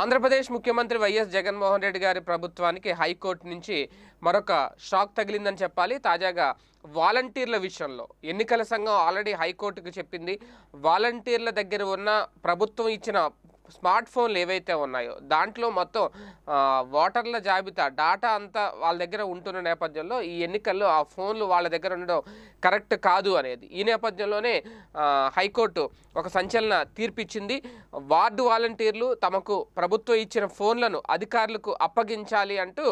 ఆంధ్రప్రదేశ్ ముఖ్యమంత్రి వైఎస్ జగన్మోహన్ రెడ్డి గారి ప్రభుత్వానికి హైకోర్టు నుంచి మరొక షాక్ తగిలిందని చెప్పాలి తాజాగా వాలంటీర్ల విషయంలో ఎన్నికల సంఘం ఆల్రెడీ హైకోర్టుకు చెప్పింది వాలంటీర్ల దగ్గర ఉన్న ప్రభుత్వం ఇచ్చిన స్మార్ట్ ఫోన్లు ఏవైతే ఉన్నాయో దాంట్లో మొత్తం ఓటర్ల జాబితా డాటా అంతా వాళ్ళ దగ్గర ఉంటున్న నేపథ్యంలో ఈ ఎన్నికల్లో ఆ ఫోన్లు వాళ్ళ దగ్గర ఉండడం కరెక్ట్ కాదు అనేది ఈ నేపథ్యంలోనే హైకోర్టు ఒక సంచలన తీర్పిచ్చింది వార్డు వాలంటీర్లు తమకు ప్రభుత్వం ఇచ్చిన ఫోన్లను అధికారులకు అప్పగించాలి అంటూ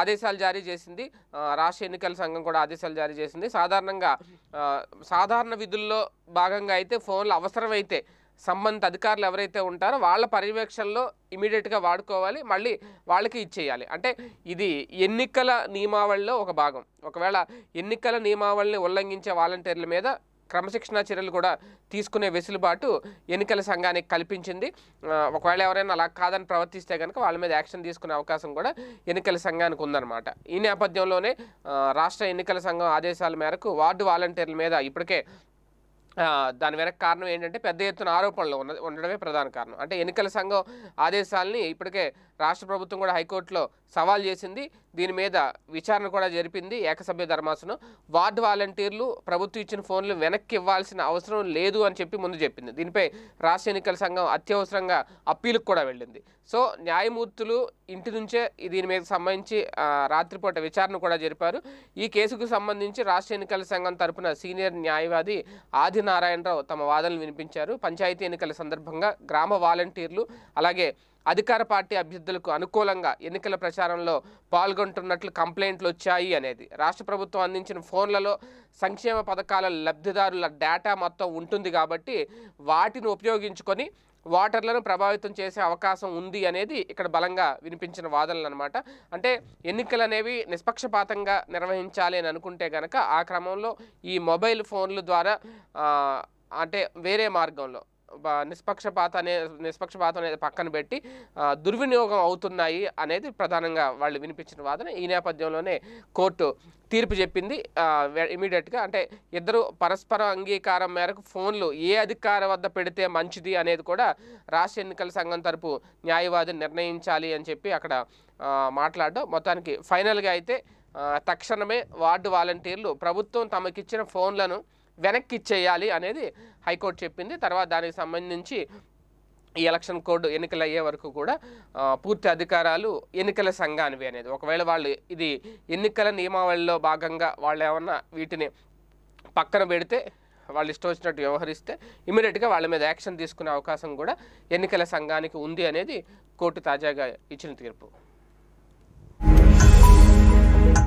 ఆదేశాలు జారీ చేసింది రాష్ట్ర ఎన్నికల సంఘం కూడా ఆదేశాలు జారీ చేసింది సాధారణంగా సాధారణ విధుల్లో భాగంగా అయితే ఫోన్లు అవసరమైతే సంబంధిత అధికారులు ఎవరైతే ఉంటారో వాళ్ళ పర్యవేక్షణలో ఇమీడియట్గా వాడుకోవాలి మళ్ళీ వాళ్ళకి ఇచ్చేయాలి అంటే ఇది ఎన్నికల నియమావళిలో ఒక భాగం ఒకవేళ ఎన్నికల నియమావళిని ఉల్లంఘించే వాలంటీర్ల మీద క్రమశిక్షణా చర్యలు కూడా తీసుకునే వెసులుబాటు ఎన్నికల సంఘానికి కల్పించింది ఒకవేళ ఎవరైనా అలా కాదని ప్రవర్తిస్తే కనుక వాళ్ళ మీద యాక్షన్ తీసుకునే అవకాశం కూడా ఎన్నికల సంఘానికి ఉందన్నమాట ఈ నేపథ్యంలోనే రాష్ట్ర ఎన్నికల సంఘం ఆదేశాల మేరకు వార్డు వాలంటీర్ల మీద ఇప్పటికే దాని వెనక కారణం ఏంటంటే పెద్ద ఎత్తున ఆరోపణలు ఉన్న ఉండడమే ప్రధాన కారణం అంటే ఎన్నికల సంఘం ఆదేశాలని ఇప్పటికే రాష్ట్ర ప్రభుత్వం కూడా హైకోర్టులో సవాల్ చేసింది దీని మీద విచారణ కూడా జరిపింది ఏకసభ్య ధర్మాసనం వార్డు వాలంటీర్లు ప్రభుత్వం ఇచ్చిన ఫోన్లు వెనక్కి ఇవ్వాల్సిన అవసరం లేదు అని చెప్పి ముందు చెప్పింది దీనిపై రాష్ట్ర ఎన్నికల సంఘం అత్యవసరంగా అప్పీలకు కూడా వెళ్ళింది సో న్యాయమూర్తులు ఇంటి నుంచే దీని మీద సంబంధించి రాత్రిపూట విచారణ కూడా జరిపారు ఈ కేసుకు సంబంధించి రాష్ట్ర ఎన్నికల సంఘం తరపున సీనియర్ న్యాయవాది ఆది నారాయణరావు తమ వాదనలు వినిపించారు పంచాయతీ ఎన్నికల సందర్భంగా గ్రామ వాలంటీర్లు అలాగే అధికార పార్టీ అభ్యర్థులకు అనుకూలంగా ఎన్నికల ప్రచారంలో పాల్గొంటున్నట్లు కంప్లైంట్లు వచ్చాయి అనేది రాష్ట్ర ప్రభుత్వం అందించిన ఫోన్లలో సంక్షేమ పథకాల లబ్ధిదారుల డేటా మొత్తం ఉంటుంది కాబట్టి వాటిని ఉపయోగించుకొని వాటర్లను ప్రభావితం చేసే అవకాశం ఉంది అనేది ఇక్కడ బలంగా వినిపించిన వాదనలు అనమాట అంటే ఎన్నికలు అనేవి నిష్పక్షపాతంగా నిర్వహించాలి అని అనుకుంటే కనుక ఆ క్రమంలో ఈ మొబైల్ ఫోన్ల ద్వారా అంటే వేరే మార్గంలో నిష్పక్షపాత అనే నిష్పక్షపాతం అనేది పక్కన పెట్టి దుర్వినియోగం అవుతున్నాయి అనేది ప్రధానంగా వాళ్ళు వినిపించిన వాదన ఈ నేపథ్యంలోనే కోర్టు తీర్పు చెప్పింది ఇమీడియట్గా అంటే ఇద్దరు పరస్పర అంగీకారం మేరకు ఫోన్లు ఏ అధికార వద్ద పెడితే మంచిది అనేది కూడా రాష్ట్ర ఎన్నికల సంఘం తరపు న్యాయవాది నిర్ణయించాలి అని చెప్పి అక్కడ మాట్లాడడం మొత్తానికి ఫైనల్గా అయితే తక్షణమే వార్డు వాలంటీర్లు ప్రభుత్వం తమకిచ్చిన ఫోన్లను వెనక్కి ఇచ్చేయాలి అనేది హైకోర్టు చెప్పింది తర్వాత దానికి సంబంధించి ఈ ఎలక్షన్ కోడ్ ఎన్నికలు అయ్యే వరకు కూడా పూర్తి అధికారాలు ఎన్నికల సంఘానివి అనేది ఒకవేళ వాళ్ళు ఇది ఎన్నికల నియమావళిలో భాగంగా వాళ్ళు ఏమన్నా వీటిని పక్కన పెడితే వాళ్ళు ఇష్టం వచ్చినట్టు వ్యవహరిస్తే ఇమీడియట్గా వాళ్ళ మీద యాక్షన్ తీసుకునే అవకాశం కూడా ఎన్నికల సంఘానికి ఉంది అనేది కోర్టు తాజాగా ఇచ్చిన తీర్పు